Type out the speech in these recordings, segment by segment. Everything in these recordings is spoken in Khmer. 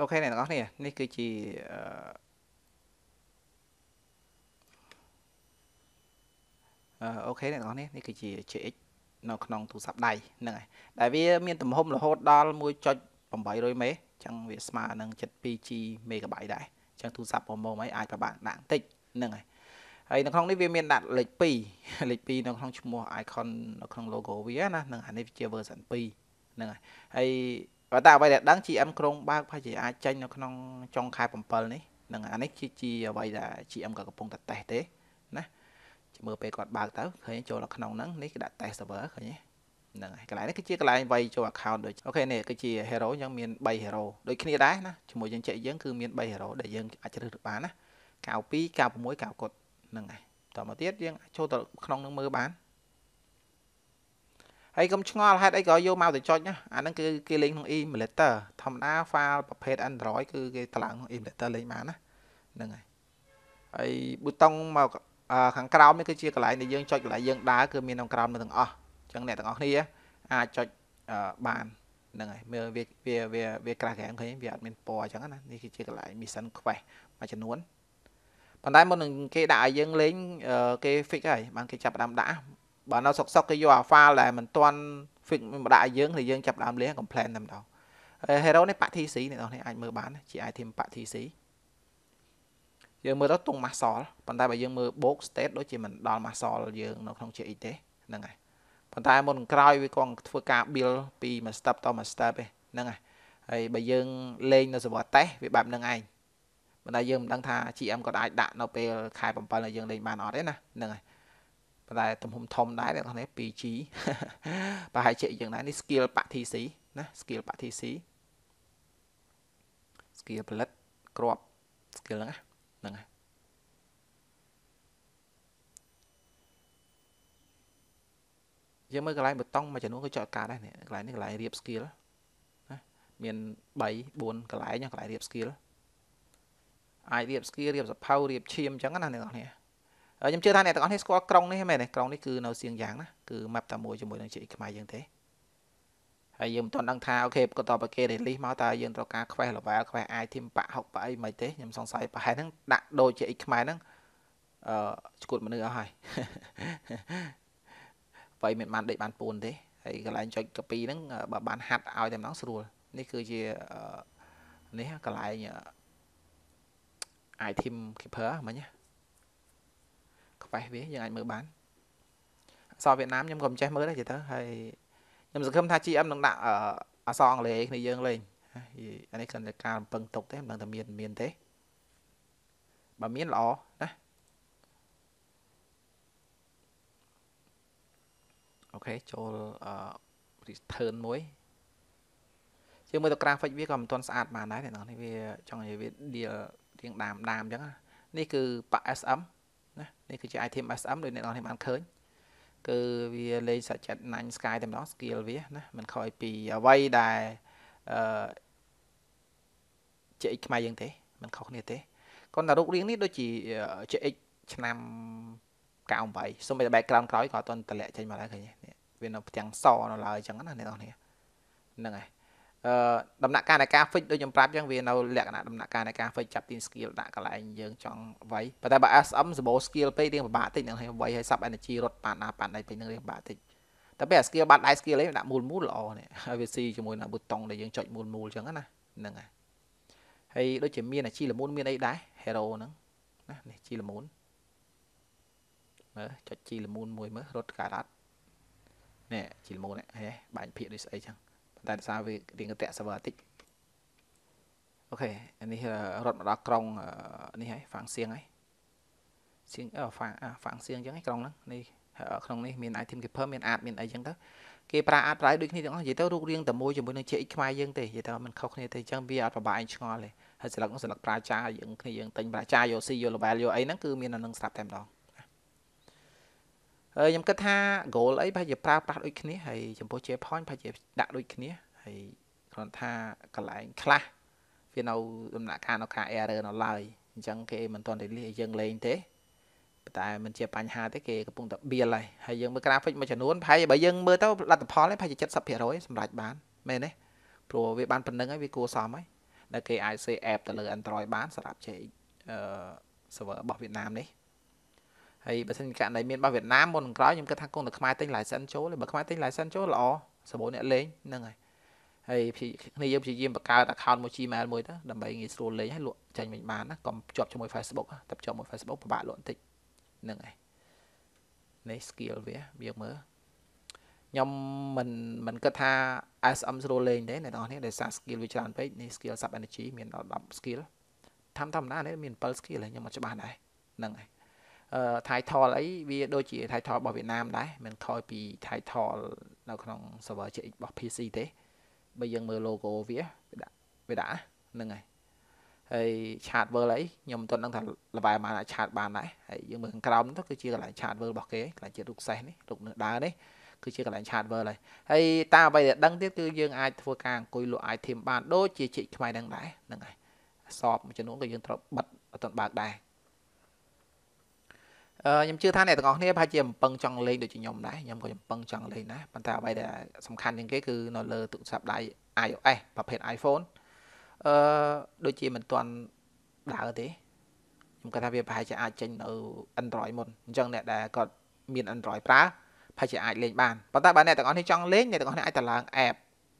អូខេអ្នកទាំងអស់គ្នានេះគឺជាអឺអូខេអ្នកទាំងអស់គ្នានេះគឺជា CX នៅក្នុងទូរស័ព្ទដៃហ្នឹងហើយដែលវាមាន ទំហំរហូតដល់1.800មេចឹងវាស្មើនឹង 72G មេហ្គាបៃដែរចឹងទូរស័ព្ទប្រមុំហើយអាចប្របានដាក់បន្តិចហ្នឹងហើយហើយនៅក្នុងនេះវាមានដាក់លេខ2លេខ2នៅក្នុងឈ្មោះ icon នៅក្នុង logo វាណានឹងអានេះវាជា version 2ហ្នឹងហើយហើយបើតែអ្វីដែលដឹង GM ក្រុងបើកប្រហែលជាអាចចេញនៅក្នុងចុងខែ7នេះនឹងអានេះគឺជាអ្វីដែល GM ក៏កំពុងតែតេស្តទេណាជាមើលពេលគាត់បើកទៅឃើញចូលដល់ក្នុងហ្នឹងនេះគេដាក់ test server ឃើញទេហ្នឹងហើយកន្លែងនេះគឺជាកន្លែងវាយចូល account ដូចអូខេនេះគឺជា hero យើងមាន3 hero ដូចគ្នាដែរណាជាមួយយើងចែកយើង គឺមាន3 hero ដែលយើងអាចជ្រើសរើសបានណា92 96 90គាត់ហ្នឹងហើយតមកទៀតយើងអាចចូលទៅក្នុងនឹងមើលបានហើយកុំឆ្ងល់ហេតុអីក៏យកមកទៅចុចណាអាហ្នឹងគឺគេលេងក្នុង emulator ធម្មតា file ប្រភេទ Android គឺគេតឡើងក្នុង emulator លេងបានណាហ្នឹងហើយហើយប៊ូតុងមកខាងក្រោមនេះគឺជាកន្លែងដែលយើងចុចកន្លែងយើងដើរគឺមាននៅក្រោមទាំងអស់អញ្ចឹងអ្នកទាំងអស់គ្នាអាចចុចបានហ្នឹងហើយមើលវាវាវាវាក្រាស់ក្រាំងឃើញវាអត់មានពណ៌អញ្ចឹងណានេះគឺជាកន្លែង mission quest មួយចំនួនប៉ុន្តែមុននឹងគេដាក់ឲ្យយើងលេងគេ fix ហើយបានគេចាប់ដើមដាក់បើនៅសុកសុកគេយកអាហ្វាលដែលមិនទាន់ fix មកដាក់ឲ្យយើងហើយយើងចាប់ដើមលះ complain តែម្ដង hero នេះប៉ា TC អ្នកនរនេះអាចមើលបាន ជា item ប៉ា TC យើងមើលទៅទង់ម៉ាសលប៉ុន្តែបើយើងមើលបូក state ដូចជាមិនដល់ម៉ាសលយើងនៅក្នុង GX ទេហ្នឹងហើយប៉ុន្តែមុនក្រោយវាគាត់ធ្វើការ build ពីមួយ step តមួយ step ឯងហ្នឹងហើយហើយបើយើងលេងនៅ server test វាបែបហ្នឹងឯងប៉ុន្តែយើងមិនដឹង ថា GM គាត់អាចដាក់នៅពេលខែ7ដែលយើងលេងបានអត់ទេណាហ្នឹងហើយប៉ុន្តែទំហំធំដែរអ្នកនរ 2G ប្រហែលជាយ៉ាងណានេះ skill បាក់ TC ណា skill បាក់ TC skill ផលិតក្រប skill ហ្នឹងហ្នឹងហើយយើងមើលកន្លែងប៊ូតុងមួយចំនួនក៏ចោតការដែរនេះកន្លែងនេះកន្លែងរៀប skill ណាមាន3 4កន្លែងកន្លែងរៀប skill អាចរៀប skill រៀបសភៅរៀបឈាមអញ្ចឹងណាអ្នកនរខ្ញុំជឿថាអ្នកទាំងអស់នេះស្គាល់ក្រុងនេះមែនទេក្រុងនេះគឺនៅសៀងយ៉ាងណាគឺ map តែមួយជាមួយនឹង GX ខ្មែរយើងទេហើយយើងមិនទាន់ដឹងថាអូខេក៏តបគេ release មកតើយើងត្រូវការ quest level quest item បាក់6បាក់អីមិនទេខ្ញុំសង្ស័យប្រហែលហ្នឹងដាក់ដូច GX ខ្មែរហ្នឹងអឺឈួតមនុស្សអស់ហើយបើមិនបានដេកបានពួនទេហើយកន្លែងចុចកាពីហ្នឹងបើបានហាត់ឲ្យតែម្ដងស្រួលនេះគឺជានេះកន្លែង item keeper មិញណាក្បេះវាយើងអាចមើលបានអក្សរវៀតណាមខ្ញុំក៏មិនចេះមើលដែរនិយាយទៅហើយខ្ញុំសង្ឃឹមថា GM នឹងដាក់អក្សរអង់គ្លេសគ្នាយើងលេងអានេះគ្រាន់តែការរំពឹងទុកទេមិនដឹងថាមានមានទេបើមានល្អណាអូខេចូលអឺ return មួយជាមើលទៅ graphic វាក៏មិនទាន់ស្អាតបានដែរអ្នកនរនេះវាចង់និយាយវារៀងដើមដើមអញ្ចឹងនេះគឺប៉ SM ណានេះគឺជា item SM ដូចអ្នកនរគ្នាបានឃើញគឺវាលេងសច្ចិត Nine Sky តែម្ដង skill វាណាមិនខ້ອຍពីអ្វីដែលអឺ JX ខ្មែរយើងទេមិនខុសគ្នាទេគាត់តែរូបរាងនេះដូចជា JX ឆ្នាំ98សូម្បីតែ background ក្រោយក៏អត់ទាន់តម្លាក់ចេញមកដែរឃើញនេះវានៅផ្ទាំងសនៅឡើយអញ្ចឹងណាអ្នកនរគ្នាហ្នឹងហើយដំណាក់កាលនៃការ fix ដូចខ្ញុំប្រាប់អញ្ចឹងវានៅលក្ខណៈដំណាក់កាលនៃការ fix ចាប់ទាញ skill ដាក់កន្លែងយើងចង់វាយប៉ុន្តែបើ SM សម្បូរ skill ពេករៀងពិបាកតិចនឹងវាយឲ្យ sub energy រត់ប៉ាណាប៉ាណៃពេកនឹងរៀងពិបាកតិចតែពេល skill បាត់ដៃ skill ឯងដាក់មូលមូលល្អនេះហើយវាស៊ីជាមួយនឹងប៊ូតុងដែលយើងចុចមូលមូលអញ្ចឹងណាហ្នឹងហើយហើយដូចជាមានអាជីលមូនមានអីដែរ hero ហ្នឹងណានេះជីលមូនមើលចុចជីលមូនមួយមើលរត់ការ៉ាត់នេះជីលមូនហ៎បាញ់ភាកដូចស្អីអញ្ចឹងតែដោយសារវារៀងកតៈ server បន្តិចអូខេអានេះរត់មកដល់ក្រុងនេះហើយហ្វាំងសៀងហើយសៀងអឺហ្វាំងអាហ្វាំងសៀងអញ្ចឹងឯងក្រុងហ្នឹងនេះក្នុងនេះមាន item keeper មាន art មានអីអញ្ចឹងទៅគេប្រើ art ប្រើដូចគ្នាទាំងអស់និយាយទៅរូបរាងតែមួយជាមួយនឹង CX ខ្មែរយើងទេនិយាយទៅมันខុសគ្នាទេអញ្ចឹងវាអត់ប្របាក់ឯងឆ្ងល់ទេហើយសិលឹកនោះសិលឹកប្រាចាយើងគ្នាយើងទិញប្រាចាយកស៊ីយក level យកអីហ្នឹងគឺមានអានឹងស្រាប់តែម្ដងខ្ញុំគិតថា goal អីប្រហែលជាប្រើប្រាស់ដូចគ្នាហើយចំពោះ checkpoint ប្រហែលជាដាក់ដូចគ្នាហើយគ្រាន់ថាកន្លែងខ្លះវានៅដំណាក់កាលនៅការ error នៅឡើយអញ្ចឹងគេមិនទាន់ release ឲ្យយើងលេងទេតែมันជាបញ្ហា ទេគេកំពុងតែបៀលហើយហើយយើងមើល graphic មួយចំនួនប្រហែលបើយើងមើលទៅលទ្ធផលប្រហែលជា70%សម្រាប់បានមែនទេព្រោះវាបានប៉ុណ្្នឹងហើយវាគួរសមហើយដែលគេអាចសេ app ទៅលើ Android បានសម្រាប់ជាអឺ server របស់វៀតណាមនេះហើយបើសិនករណីមានរបស់វៀតណាមមុនក្រោយខ្ញុំគិតថាគង់តែខ្មែរទិញ license ចូលបើខ្មែរទិញ license ចូលល្អសម្រាប់អ្នកលេងហ្នឹងហើយហើយគ្នាយើងព្យាយាមបង្កើត account មួយ Gmail មួយទៅដើម្បីងាយស្រួលលេងហើយលក់ចាញ់វិញបានណាកុំជាប់ជាមួយ Facebook តែជាប់ជាមួយ Facebook ពិបាកលក់បន្តិចហ្នឹងហើយនេះ skill វាយើងមើលខ្ញុំមិនមិនគិតថា SM ស្រួលលេងទេអ្នកទាំងអស់នេះដោយសារ skill វាច្រើនពេកនេះ skill sub energy មានដល់10 skill តាមធម្មតានេះមាន7 skill ហើយខ្ញុំអត់ច្បាស់ដែរហ្នឹងហើយ title អីវាដូចជា title របស់វៀតណាមដែរមិនខយពី title នៅក្នុង server GX របស់ PC ទេបើយើងមើល logo វាវាដាក់វាដាក់ហ្នឹងហើយហើយ chartwell អីខ្ញុំមិនទាន់ដឹងថាលបាយបានអាច chart បានដែរហើយយើងមើលខាងក្រោមទៅគឺជាកន្លែង chartwell របស់គេកន្លែងជារូបសេះនេះរូបនឿដើរនេះគឺជាកន្លែង chartwell ហើយហើយតាមអ្វីដែលដឹងទៀតគឺយើងអាចធ្វើការអង្គុយលក់ item បានដូចជាជិះខ្មែរនឹងដែរហ្នឹងហើយសອບមួយចំនួនក៏យើងត្រូវបិទអត់ទាន់បើកដែរខ្ញុំជឿថាអ្នកទាំងអស់គ្នាប្រហែលជាបំពឹងចង់លេងដូចខ្ញុំដែរខ្ញុំក៏បំពឹងចង់លេងដែរប៉ុន្តែអ្វីដែលសំខាន់ជាងគេគឺនៅលើទូរស័ព្ទដៃ iOS ប្រភេទ iPhone អឺដូចជាមិនទាន់ដើរទេខ្ញុំគាត់ថាវាប្រហែលជាអាចចេញនៅ Android មុនអញ្ចឹងអ្នកដែលគាត់មាន Android ប្រើប្រហែលជាអាចលេងបានប៉ុន្តែបើអ្នកទាំងអស់គ្នាចង់លេងអ្នកទាំងអស់គ្នាអាចតម្លើង app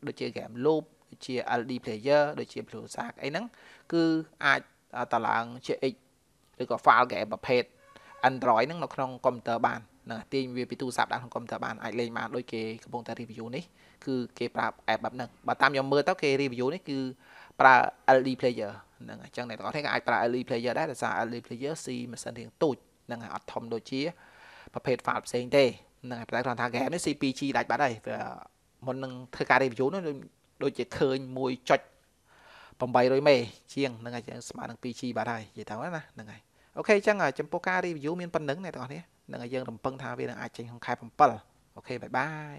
ដូចជា game loop ដូចជា LD player ដូចជាព្រោះសាកអីហ្នឹងគឺអាចតម្លើងជា X ឬក៏ file game ប្រភេទ Android ហ្នឹងនៅក្នុងកុំព្យូទ័របាននឹងទាញវាពីទូរស័ព្ទដាក់ក្នុងកុំព្យូទ័របានអាចលេងបានដូចគេកំពុងតែ review នេះគឺគេប្រើ app បែបហ្នឹងបើតាមខ្ញុំមើលទៅគេ review នេះគឺប្រើ LED player ហ្នឹងអញ្ចឹងអ្នកទាំងអស់គ្នាក៏អាចប្រើ LED player ដែរដោយសារ LED player C មិនសិនរៀងទូចហ្នឹងហើយអត់ធំដូចជាប្រភេទ file ផ្សេងទេហ្នឹងហើយតែគ្រាន់ថា game នេះ CPG ដាច់បាត់ហើយមុននឹងធ្វើការ review នោះដូចជាឃើញ1.800មេជាងហ្នឹងហើយស្មើនឹង 2G បាត់ហើយនិយាយទៅណាហ្នឹងហើយអូខេអញ្ចឹងចំពោះការ review មានប៉ុណ្្នឹងអ្នកទាំងអស់គ្នានឹងឲ្យយើងរំពឹងថាវានឹងអាចចេញក្នុងខែ7អូខេបាយបាយ